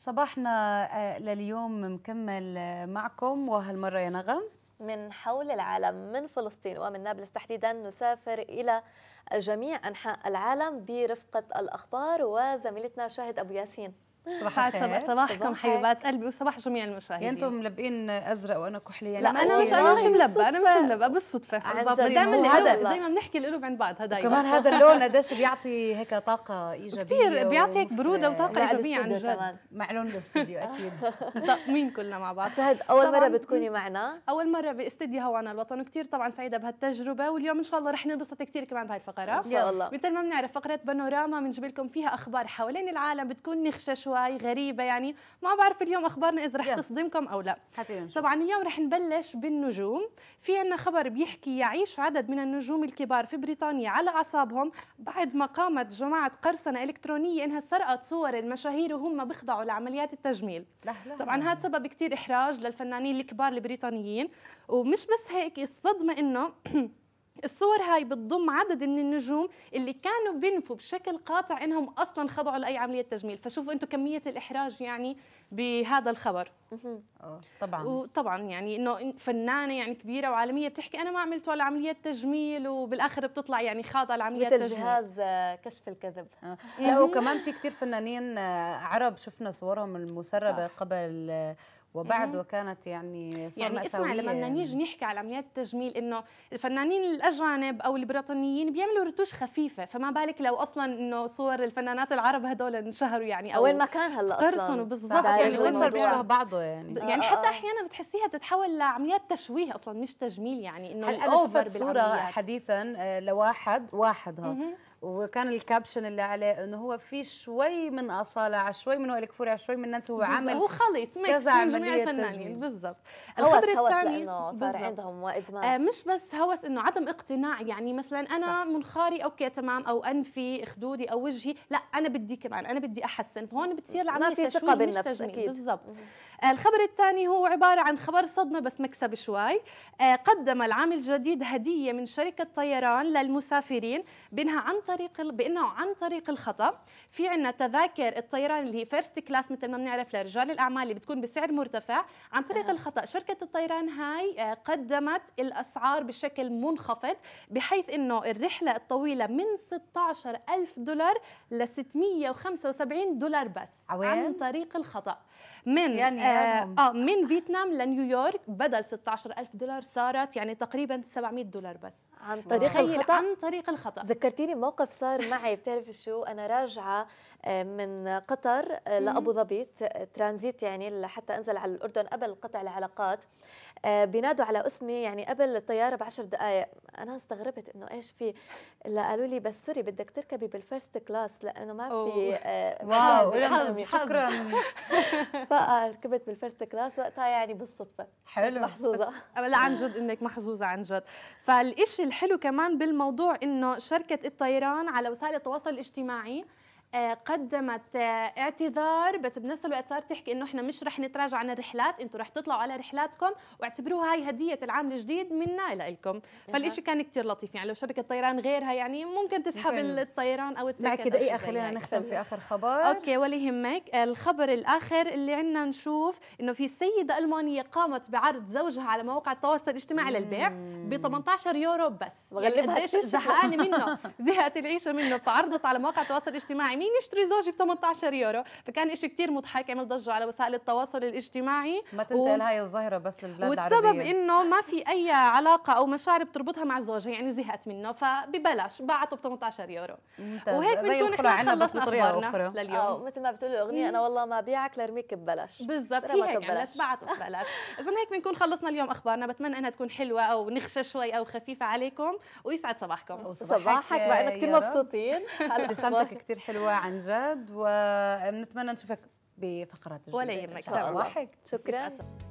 صباحنا آه، لليوم مكمل آه، معكم وهالمرة يا نغم من حول العالم من فلسطين ومن نابلس تحديدا نسافر إلى جميع أنحاء العالم برفقة الأخبار وزميلتنا شاهد أبو ياسين صباح الخير صباحكم حبيبات قلبي وصباح جميع المشاهدين يعني انتم ملبقين ازرق وانا كحليه لا انا مش انا مش ملبقه انا مش ملبقه بالصدفه بالضبط دايما دائما زي ما بنحكي القلوب عند بعض هذا كمان هذا اللون قديش بيعطي هيك طاقه ايجابيه كثير بيعطي هيك بروده وطاقه ايجابيه عن جد مع لون الاستوديو اكيد مين كلنا مع بعض شهد اول مره بتكوني معنا اول مره باستديو هوانا الوطن وكثير طبعا سعيده بهالتجربه واليوم ان شاء الله رح ننبسط كثير كمان بهاي الفقره ان شاء الله مثل ما بنعرف فقره بانوراما بنجيب لكم فيها اخبار حوالين العالم بتكون نخشه شوي غريبه يعني ما بعرف اليوم اخبارنا اذا رح تصدمكم او لا طبعا اليوم رح نبلش بالنجوم في عنا خبر بيحكي يعيش عدد من النجوم الكبار في بريطانيا على اعصابهم بعد ما قامت جماعه قرصنه الكترونيه انها سرقت صور المشاهير وهم بيخضعوا لعمليات التجميل لا لا طبعا هذا سبب كثير احراج للفنانين الكبار البريطانيين ومش بس هيك الصدمه انه الصور هاي بتضم عدد من النجوم اللي كانوا بينفوا بشكل قاطع انهم اصلا خضعوا لاي عمليه تجميل فشوفوا انتم كميه الاحراج يعني بهذا الخبر طبعا وطبعا يعني انه فنانه يعني كبيره وعالميه بتحكي انا ما عملت ولا عمليه تجميل وبالاخر بتطلع يعني خاضعه لعمليه تجميل جهاز آه، كشف الكذب آه. لا وكمان في كثير فنانين آه، عرب شفنا صورهم المسربه قبل وبعده كانت يعني صور يعني اسمع لما بدنا يعني. نيجي نحكي على عمليات التجميل انه الفنانين الاجانب او البريطانيين بيعملوا رتوش خفيفه فما بالك لو اصلا انه صور الفنانات العرب هدول انشهروا يعني او وين ما كان هلا اصلا بالضبط يعني صار بيشبه بعضه يعني, يعني آه يعني حتى آه. احيانا بتحسيها بتتحول لعمليات تشويه اصلا مش تجميل يعني انه هل انا شفت صوره حديثا آه، لواحد واحد هون وكان الكابشن اللي عليه انه هو في شوي من اصاله على شوي من وائل كفوري شوي من نانسي هو عمل هو خليط من جميع الفنانين بالضبط هوس هوس صار عندهم وادمان آه مش بس هوس انه عدم اقتناع يعني مثلا انا صح. منخاري اوكي تمام او انفي خدودي او وجهي لا انا بدي كمان انا بدي احسن فهون بتصير العمليه ما في ثقه بالنفس اكيد بالضبط الخبر الثاني هو عبارة عن خبر صدمة بس مكسب شوي آه، قدم العام الجديد هدية من شركة طيران للمسافرين بأنها عن طريق بأنه عن طريق الخطأ في عنا تذاكر الطيران اللي هي فيرست كلاس مثل ما بنعرف لرجال الأعمال اللي بتكون بسعر مرتفع عن طريق آه. الخطأ شركة الطيران هاي آه، قدمت الأسعار بشكل منخفض بحيث أنه الرحلة الطويلة من 16 ألف دولار ل 675 دولار بس عوين. عن طريق الخطأ من يعني آه, اه من فيتنام لنيويورك بدل 16000 دولار صارت يعني تقريبا 700 دولار بس عن طريق الخطا عن طريق الخطا ذكرتيني موقف صار معي بتعرفي شو انا راجعه من قطر لابو ظبي ترانزيت يعني لحتى انزل على الاردن قبل قطع العلاقات آه، بينادوا على اسمي يعني قبل الطياره بعشر دقائق انا استغربت انه ايش في لا قالوا لي بس سوري بدك تركبي بالفيرست كلاس لانه ما في آه، واو شكرا فركبت بالفيرست كلاس وقتها يعني بالصدفه حلو محظوظه أه، لا عن جد انك محظوظه عن جد فالشيء الحلو كمان بالموضوع انه شركه الطيران على وسائل التواصل الاجتماعي آه، قدمت آه، اعتذار بس بنفس الوقت صارت تحكي انه احنا مش رح نتراجع عن الرحلات انتم رح تطلعوا على رحلاتكم واعتبروها هاي هديه العام الجديد منا لكم فالشيء كان كثير لطيف يعني لو شركه طيران غيرها يعني ممكن تسحب ممكن. الطيران او التكت معك دقيقه إيه، خلينا نختم في اخر خبر اوكي ولا يهمك الخبر الاخر اللي عندنا نشوف انه في سيده المانيه قامت بعرض زوجها على مواقع التواصل الاجتماعي للبيع ب 18 يورو بس يعني قديش زهقانه منه زهقت العيشه منه فعرضت على مواقع التواصل الاجتماعي مين يشتري زوجي ب 18 يورو فكان شيء كثير مضحك عمل يعني ضجه على وسائل التواصل الاجتماعي ما تنتقل و... هاي الظاهره بس للبلاد والسبب العربية. انه ما في اي علاقه او مشاعر بتربطها مع زوجها يعني زهقت منه فببلاش باعته ب 18 يورو ممتاز. وهيك بنكون احنا عنا بس بطريقه اخرى لليوم أو آه، مثل ما بتقولوا اغنيه انا والله ما بيعك لرميك ببلاش بالضبط هيك ببلاش يعني بعته ببلاش اذا هيك بنكون خلصنا اليوم اخبارنا بتمنى انها تكون حلوه او نخشى شوي او خفيفه عليكم ويسعد صباحكم صباحك بقى كثير مبسوطين ابتسامتك كثير حلوه حلوه عن جد ونتمنى نشوفك بفقرات جديده ولا يهمك شكرا